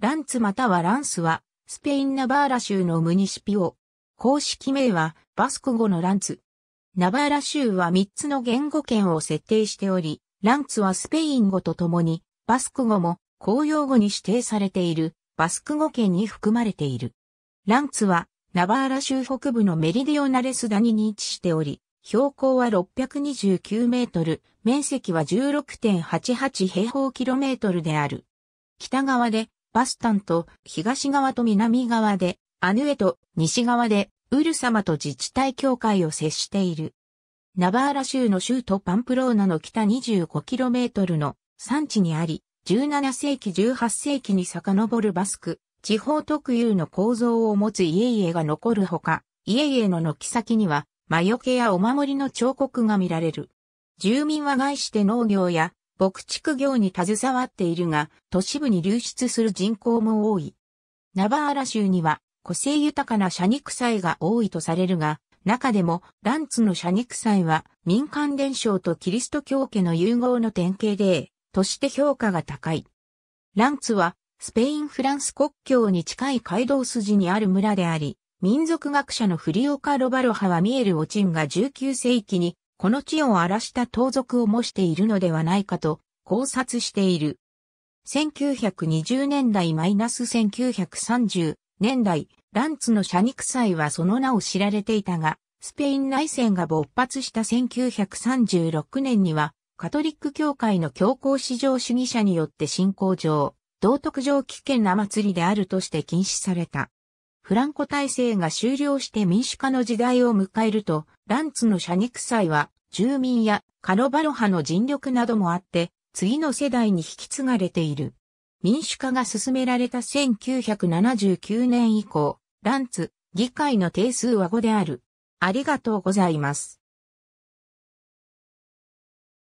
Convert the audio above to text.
ランツまたはランスは、スペイン・ナバーラ州のムニシピオ。公式名は、バスク語のランツ。ナバーラ州は3つの言語圏を設定しており、ランツはスペイン語とともに、バスク語も公用語に指定されている、バスク語圏に含まれている。ランツは、ナバーラ州北部のメリディオナレスダニに位置しており、標高は629メートル、面積は16.88平方キロメートルである。北側でバスタンと東側と南側で、アヌエと西側で、ウル様と自治体境界を接している。ナバーラ州の州都パンプローナの北 25km の山地にあり、17世紀18世紀に遡るバスク、地方特有の構造を持つ家々が残るほか、家々の軒先には、魔除けやお守りの彫刻が見られる。住民は外して農業や牧畜業に携わっているが、都市部に流出する人口も多い。ナバーラ州には個性豊かな社肉祭が多いとされるが、中でもランツの社肉祭は民間伝承とキリスト教家の融合の典型で、として評価が高い。ランツはスペイン・フランス国境に近い街道筋にある村であり、民族学者のフリオカ・ロバロハはミエル・オチンが19世紀にこの地を荒らした盗賊を模しているのではないかと考察している。1920年代マイナス1930年代、ランツの社肉祭はその名を知られていたが、スペイン内戦が勃発した1936年には、カトリック教会の教皇至上主義者によって信仰上、道徳上危険な祭りであるとして禁止された。フランコ体制が終了して民主化の時代を迎えると、ランツの社肉祭は、住民やカロバロ派の尽力などもあって、次の世代に引き継がれている。民主化が進められた1979年以降、ランツ、議会の定数は5である。ありがとうございます。